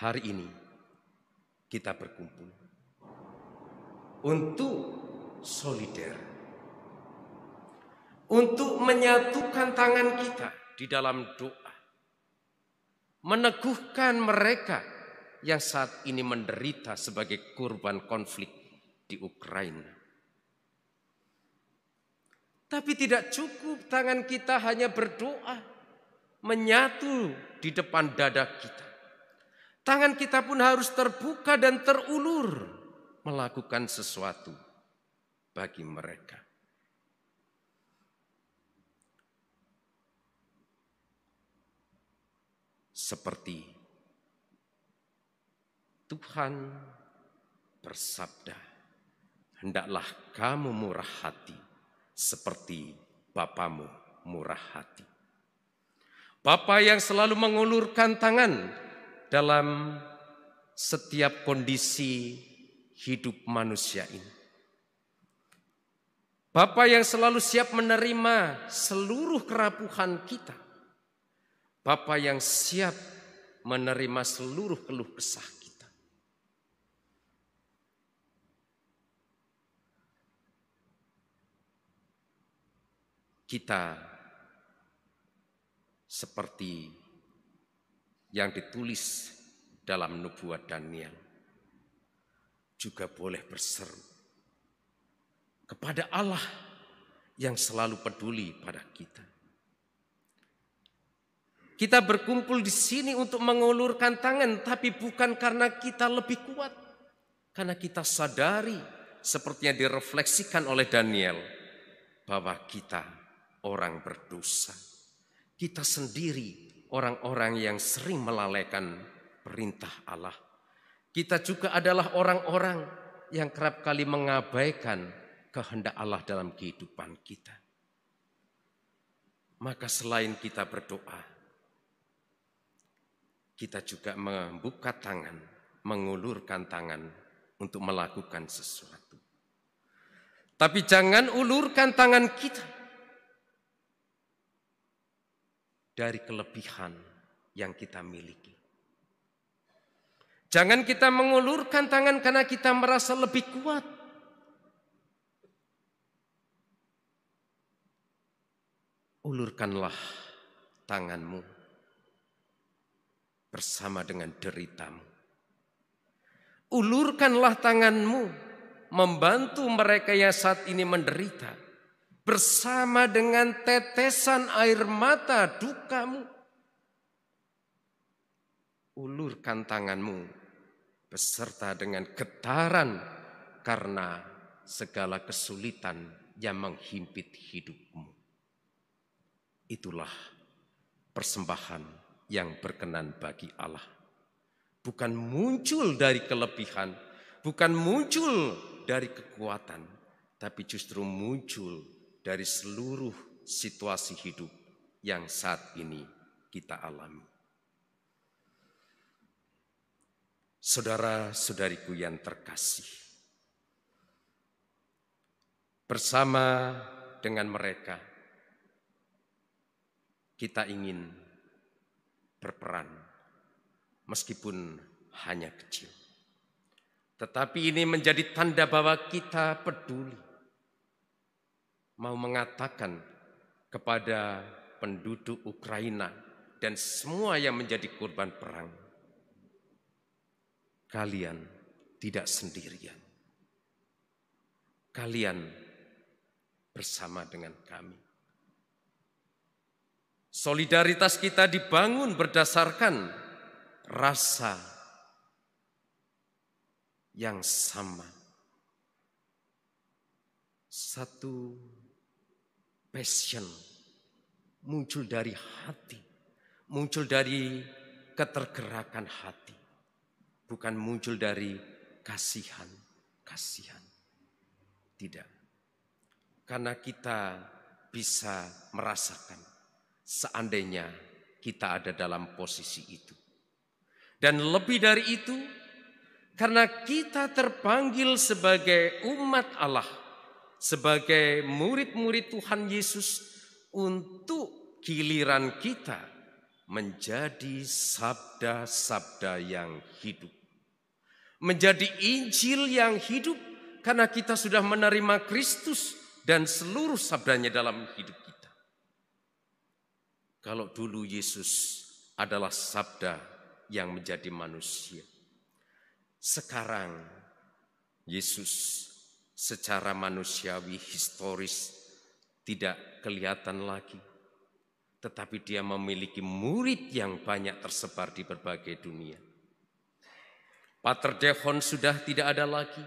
hari ini kita berkumpul untuk solider, untuk menyatukan tangan kita di dalam doa, meneguhkan mereka yang saat ini menderita sebagai korban konflik di Ukraina. Tapi tidak cukup tangan kita hanya berdoa, menyatu di depan dada kita. Tangan kita pun harus terbuka dan terulur melakukan sesuatu bagi mereka. Seperti Tuhan bersabda, "Hendaklah kamu murah hati seperti Bapamu murah hati." Bapa yang selalu mengulurkan tangan dalam setiap kondisi hidup manusia ini. Bapa yang selalu siap menerima seluruh kerapuhan kita. Bapa yang siap menerima seluruh keluh kesah kita. Kita seperti yang ditulis dalam nubuat Daniel juga boleh berseru kepada Allah yang selalu peduli pada kita. Kita berkumpul di sini untuk mengulurkan tangan, tapi bukan karena kita lebih kuat, karena kita sadari seperti yang direfleksikan oleh Daniel bahwa kita orang berdosa, kita sendiri orang-orang yang sering melalaikan perintah Allah. Kita juga adalah orang-orang yang kerap kali mengabaikan kehendak Allah dalam kehidupan kita. Maka selain kita berdoa, kita juga membuka tangan, mengulurkan tangan untuk melakukan sesuatu. Tapi jangan ulurkan tangan kita dari kelebihan yang kita miliki. Jangan kita mengulurkan tangan karena kita merasa lebih kuat. Ulurkanlah tanganmu bersama dengan deritamu. Ulurkanlah tanganmu membantu mereka yang saat ini menderita bersama dengan tetesan air mata dukamu. Ulurkan tanganmu beserta dengan getaran karena segala kesulitan yang menghimpit hidupmu. Itulah persembahan yang berkenan bagi Allah. Bukan muncul dari kelebihan, bukan muncul dari kekuatan, tapi justru muncul dari seluruh situasi hidup yang saat ini kita alami. Saudara-saudariku yang terkasih, bersama dengan mereka kita ingin berperan meskipun hanya kecil. Tetapi ini menjadi tanda bahwa kita peduli mau mengatakan kepada penduduk Ukraina dan semua yang menjadi korban perang, kalian tidak sendirian. Kalian bersama dengan kami. Solidaritas kita dibangun berdasarkan rasa yang sama. Satu passion muncul dari hati, muncul dari ketergerakan hati, bukan muncul dari kasihan, kasihan. Tidak. Karena kita bisa merasakan seandainya kita ada dalam posisi itu. Dan lebih dari itu, karena kita terpanggil sebagai umat Allah, sebagai murid-murid Tuhan Yesus untuk giliran kita menjadi sabda-sabda yang hidup. Menjadi Injil yang hidup karena kita sudah menerima Kristus dan seluruh sabdanya dalam hidup kita. Kalau dulu Yesus adalah sabda yang menjadi manusia. Sekarang Yesus secara manusiawi historis tidak kelihatan lagi. Tetapi dia memiliki murid yang banyak tersebar di berbagai dunia. Pater Devon sudah tidak ada lagi,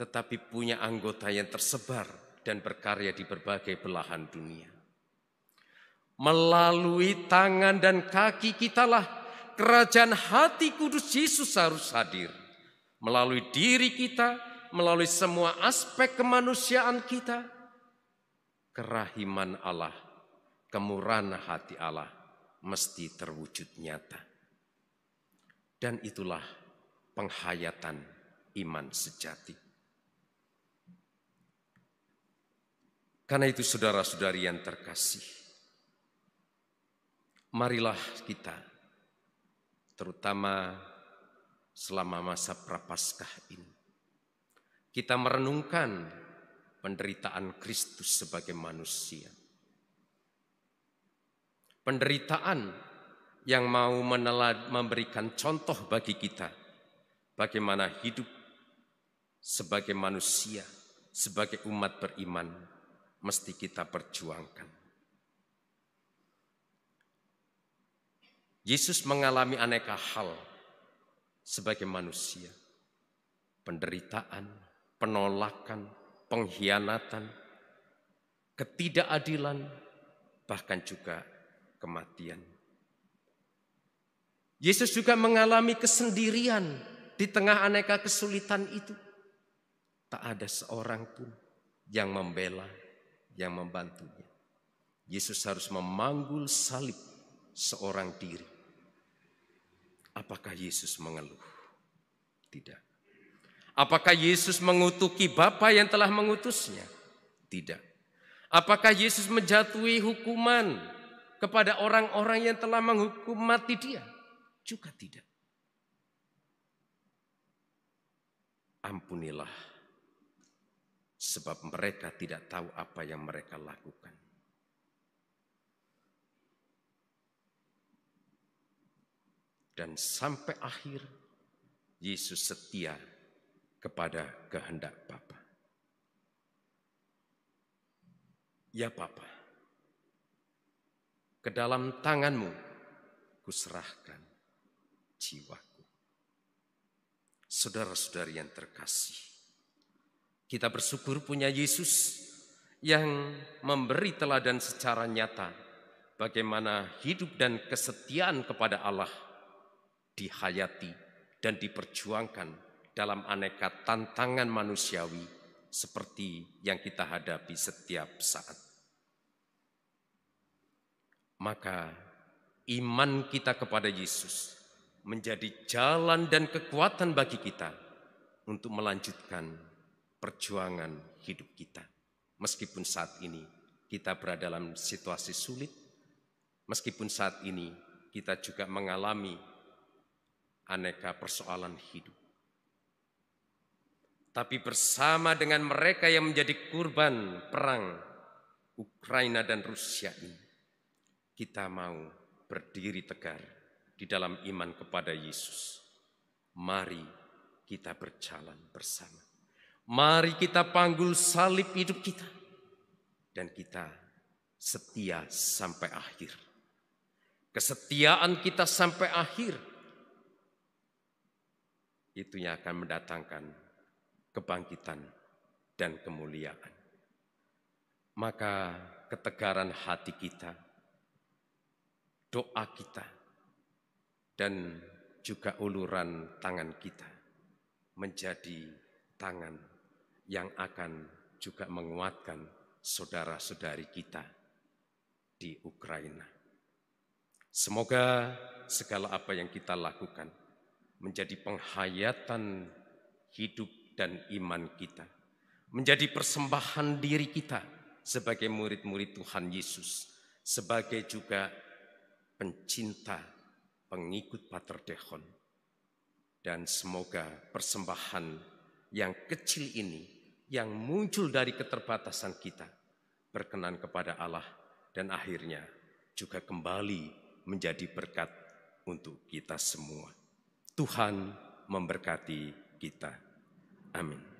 tetapi punya anggota yang tersebar dan berkarya di berbagai belahan dunia. Melalui tangan dan kaki kitalah kerajaan hati kudus Yesus harus hadir. Melalui diri kita, melalui semua aspek kemanusiaan kita, kerahiman Allah, kemurahan hati Allah mesti terwujud nyata. Dan itulah penghayatan iman sejati. Karena itu saudara-saudari yang terkasih, marilah kita terutama selama masa prapaskah ini kita merenungkan penderitaan Kristus sebagai manusia. Penderitaan yang mau menelad, memberikan contoh bagi kita bagaimana hidup sebagai manusia, sebagai umat beriman mesti kita perjuangkan. Yesus mengalami aneka hal sebagai manusia, penderitaan, penolakan, pengkhianatan, ketidakadilan, bahkan juga kematian. Yesus juga mengalami kesendirian di tengah aneka kesulitan itu. Tak ada seorang pun yang membela, yang membantunya. Yesus harus memanggul salib seorang diri. Apakah Yesus mengeluh? Tidak. Apakah Yesus mengutuki Bapa yang telah mengutusnya? Tidak. Apakah Yesus menjatuhi hukuman kepada orang-orang yang telah menghukum mati dia? Juga tidak. Ampunilah sebab mereka tidak tahu apa yang mereka lakukan. Dan sampai akhir Yesus setia kepada kehendak Bapa. Ya Bapa, ke dalam tanganmu kuserahkan jiwaku. Saudara-saudari yang terkasih, kita bersyukur punya Yesus yang memberi teladan secara nyata bagaimana hidup dan kesetiaan kepada Allah dihayati dan diperjuangkan dalam aneka tantangan manusiawi seperti yang kita hadapi setiap saat. Maka iman kita kepada Yesus menjadi jalan dan kekuatan bagi kita untuk melanjutkan perjuangan hidup kita. Meskipun saat ini kita berada dalam situasi sulit, meskipun saat ini kita juga mengalami aneka persoalan hidup tapi bersama dengan mereka yang menjadi kurban perang Ukraina dan Rusia ini, kita mau berdiri tegar di dalam iman kepada Yesus. Mari kita berjalan bersama. Mari kita panggul salib hidup kita. Dan kita setia sampai akhir. Kesetiaan kita sampai akhir. Itu yang akan mendatangkan kebangkitan, dan kemuliaan. Maka ketegaran hati kita, doa kita, dan juga uluran tangan kita menjadi tangan yang akan juga menguatkan saudara-saudari kita di Ukraina. Semoga segala apa yang kita lakukan menjadi penghayatan hidup dan iman kita. Menjadi persembahan diri kita sebagai murid-murid Tuhan Yesus. Sebagai juga pencinta, pengikut Pater Dehon. Dan semoga persembahan yang kecil ini, yang muncul dari keterbatasan kita, berkenan kepada Allah dan akhirnya juga kembali menjadi berkat untuk kita semua. Tuhan memberkati kita. Amén.